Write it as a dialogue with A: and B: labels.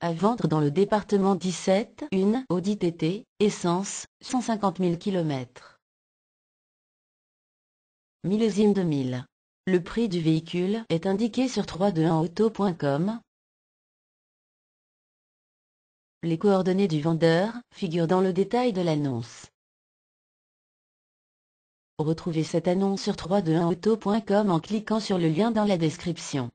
A: À vendre dans le département 17, une Audi TT, essence, 150 000 km. Millésime 2000. Le prix du véhicule est indiqué sur 321auto.com. Les coordonnées du vendeur figurent dans le détail de l'annonce. Retrouvez cette annonce sur 321auto.com en cliquant sur le lien dans la description.